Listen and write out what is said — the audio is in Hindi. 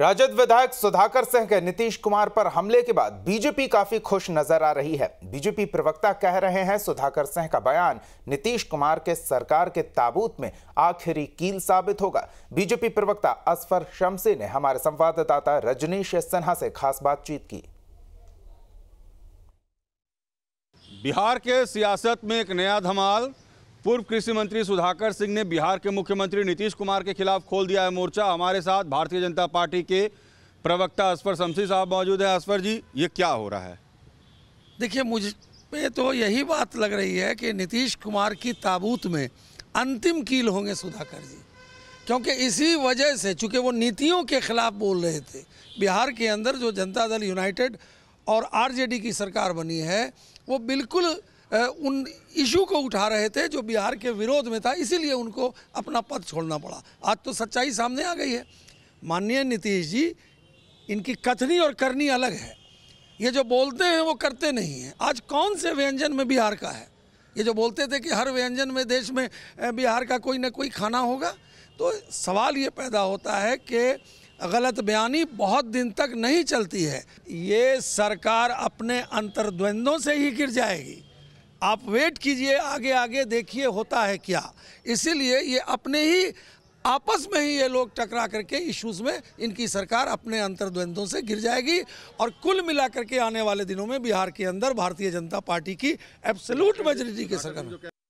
राजद विधायक सुधाकर सिंह के नीतीश कुमार पर हमले के बाद बीजेपी काफी खुश नजर आ रही है बीजेपी प्रवक्ता कह रहे हैं सुधाकर सिंह का बयान नीतीश कुमार के सरकार के ताबूत में आखिरी कील साबित होगा बीजेपी प्रवक्ता असफर शमसी ने हमारे संवाददाता रजनीश सिन्हा से खास बातचीत की बिहार के सियासत में एक नया धमाल पूर्व कृषि मंत्री सुधाकर सिंह ने बिहार के मुख्यमंत्री नीतीश कुमार के खिलाफ खोल दिया है मोर्चा हमारे साथ भारतीय जनता पार्टी के प्रवक्ता असफर शमसी साहब मौजूद है असफर जी ये क्या हो रहा है देखिए मुझ पे तो यही बात लग रही है कि नीतीश कुमार की ताबूत में अंतिम कील होंगे सुधाकर जी क्योंकि इसी वजह से चूँकि वो नीतियों के खिलाफ बोल रहे थे बिहार के अंदर जो जनता दल यूनाइटेड और आरजेडी की सरकार बनी है वो बिल्कुल उन इशू को उठा रहे थे जो बिहार के विरोध में था इसीलिए उनको अपना पद छोड़ना पड़ा आज तो सच्चाई सामने आ गई है माननीय नीतीश जी इनकी कथनी और करनी अलग है ये जो बोलते हैं वो करते नहीं हैं आज कौन से व्यंजन में बिहार का है ये जो बोलते थे कि हर व्यंजन में देश में बिहार का कोई ना कोई खाना होगा तो सवाल ये पैदा होता है कि गलत बयानी बहुत दिन तक नहीं चलती है ये सरकार अपने अंतर्द्वंदों से ही गिर जाएगी आप वेट कीजिए आगे आगे देखिए होता है क्या इसीलिए ये अपने ही आपस में ही ये लोग टकरा करके इश्यूज में इनकी सरकार अपने अंतर्द्वंदों से गिर जाएगी और कुल मिलाकर के आने वाले दिनों में बिहार के अंदर भारतीय जनता पार्टी की एब्सोल्यूट मेजोरिटी की सरकार